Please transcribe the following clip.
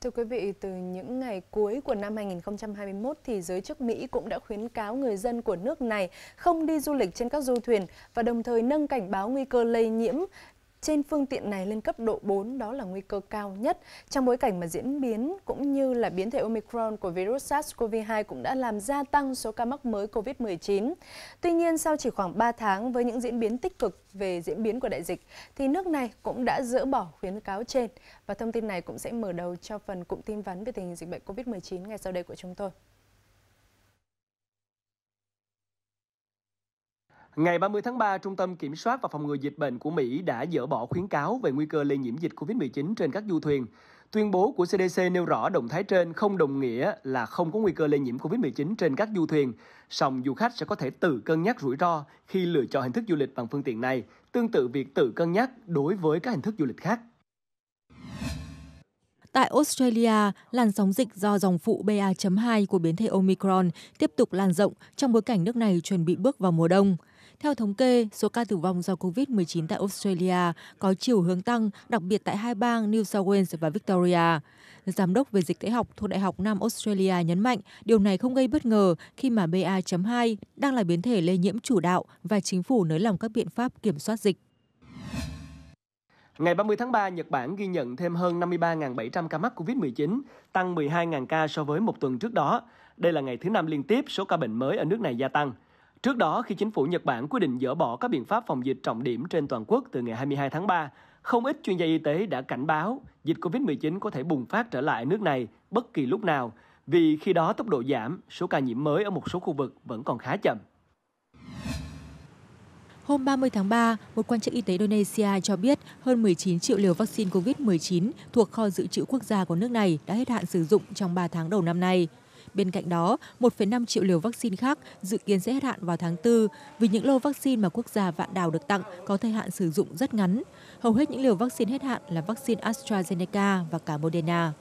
Thưa quý vị, từ những ngày cuối của năm 2021 thì giới chức Mỹ cũng đã khuyến cáo người dân của nước này không đi du lịch trên các du thuyền và đồng thời nâng cảnh báo nguy cơ lây nhiễm trên phương tiện này lên cấp độ 4 đó là nguy cơ cao nhất trong bối cảnh mà diễn biến cũng như là biến thể Omicron của virus SARS-CoV-2 cũng đã làm gia tăng số ca mắc mới COVID-19. Tuy nhiên sau chỉ khoảng 3 tháng với những diễn biến tích cực về diễn biến của đại dịch thì nước này cũng đã dỡ bỏ khuyến cáo trên và thông tin này cũng sẽ mở đầu cho phần cụm tin vắn về tình hình dịch bệnh COVID-19 ngày sau đây của chúng tôi. Ngày 30 tháng 3, Trung tâm Kiểm soát và Phòng ngừa Dịch bệnh của Mỹ đã dỡ bỏ khuyến cáo về nguy cơ lây nhiễm dịch COVID-19 trên các du thuyền. Tuyên bố của CDC nêu rõ động thái trên không đồng nghĩa là không có nguy cơ lây nhiễm COVID-19 trên các du thuyền, song du khách sẽ có thể tự cân nhắc rủi ro khi lựa chọn hình thức du lịch bằng phương tiện này, tương tự việc tự cân nhắc đối với các hình thức du lịch khác. Tại Australia, làn sóng dịch do dòng phụ BA.2 của biến thể Omicron tiếp tục lan rộng trong bối cảnh nước này chuẩn bị bước vào mùa đông. Theo thống kê, số ca tử vong do COVID-19 tại Australia có chiều hướng tăng, đặc biệt tại hai bang New South Wales và Victoria. Giám đốc về dịch tễ học thuộc Đại học Nam Australia nhấn mạnh điều này không gây bất ngờ khi mà BA.2 đang là biến thể lây nhiễm chủ đạo và chính phủ nới lỏng các biện pháp kiểm soát dịch. Ngày 30 tháng 3, Nhật Bản ghi nhận thêm hơn 53.700 ca mắc COVID-19, tăng 12.000 ca so với một tuần trước đó. Đây là ngày thứ năm liên tiếp số ca bệnh mới ở nước này gia tăng. Trước đó, khi chính phủ Nhật Bản quyết định dỡ bỏ các biện pháp phòng dịch trọng điểm trên toàn quốc từ ngày 22 tháng 3, không ít chuyên gia y tế đã cảnh báo dịch COVID-19 có thể bùng phát trở lại nước này bất kỳ lúc nào, vì khi đó tốc độ giảm, số ca nhiễm mới ở một số khu vực vẫn còn khá chậm. Hôm 30 tháng 3, một quan chức y tế Indonesia cho biết hơn 19 triệu liều vaccine COVID-19 thuộc kho dự trữ quốc gia của nước này đã hết hạn sử dụng trong 3 tháng đầu năm nay. Bên cạnh đó, 1,5 triệu liều vaccine khác dự kiến sẽ hết hạn vào tháng 4 vì những lô vaccine mà quốc gia vạn đảo được tặng có thời hạn sử dụng rất ngắn. Hầu hết những liều vaccine hết hạn là vaccine AstraZeneca và cả Moderna.